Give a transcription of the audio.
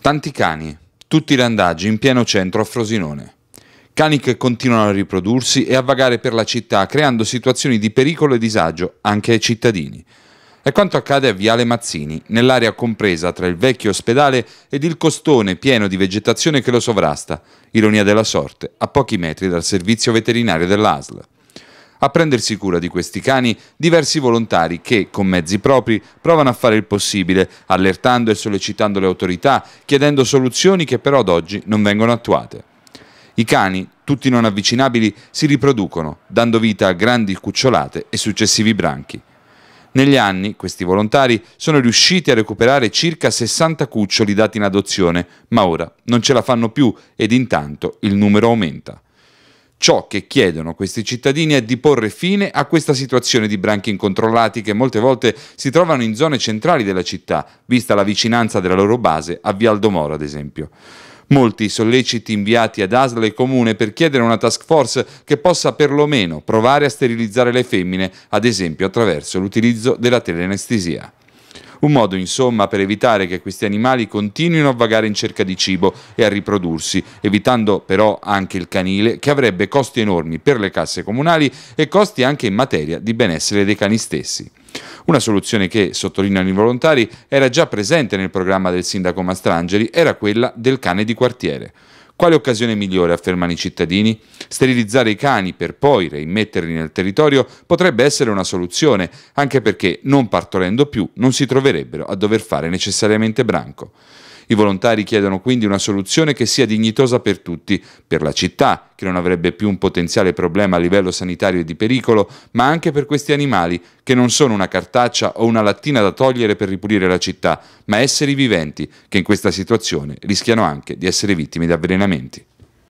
Tanti cani, tutti randaggi in pieno centro a Frosinone. Cani che continuano a riprodursi e a vagare per la città, creando situazioni di pericolo e disagio anche ai cittadini. È quanto accade a Viale Mazzini, nell'area compresa tra il vecchio ospedale ed il costone pieno di vegetazione che lo sovrasta, ironia della sorte, a pochi metri dal servizio veterinario dell'ASL. A prendersi cura di questi cani diversi volontari che, con mezzi propri, provano a fare il possibile, allertando e sollecitando le autorità, chiedendo soluzioni che però ad oggi non vengono attuate. I cani, tutti non avvicinabili, si riproducono, dando vita a grandi cucciolate e successivi branchi. Negli anni questi volontari sono riusciti a recuperare circa 60 cuccioli dati in adozione, ma ora non ce la fanno più ed intanto il numero aumenta. Ciò che chiedono questi cittadini è di porre fine a questa situazione di branchi incontrollati che molte volte si trovano in zone centrali della città, vista la vicinanza della loro base a Vialdomoro ad esempio. Molti solleciti inviati ad Asla e Comune per chiedere una task force che possa perlomeno provare a sterilizzare le femmine, ad esempio attraverso l'utilizzo della teleanestesia. Un modo, insomma, per evitare che questi animali continuino a vagare in cerca di cibo e a riprodursi, evitando però anche il canile, che avrebbe costi enormi per le casse comunali e costi anche in materia di benessere dei cani stessi. Una soluzione che, sottolineano i volontari, era già presente nel programma del sindaco Mastrangeli era quella del cane di quartiere. Quale occasione migliore, affermano i cittadini? Sterilizzare i cani per poi reimmetterli nel territorio potrebbe essere una soluzione, anche perché non partorendo più non si troverebbero a dover fare necessariamente branco. I volontari chiedono quindi una soluzione che sia dignitosa per tutti, per la città, che non avrebbe più un potenziale problema a livello sanitario e di pericolo, ma anche per questi animali, che non sono una cartaccia o una lattina da togliere per ripulire la città, ma esseri viventi, che in questa situazione rischiano anche di essere vittime di avvelenamenti.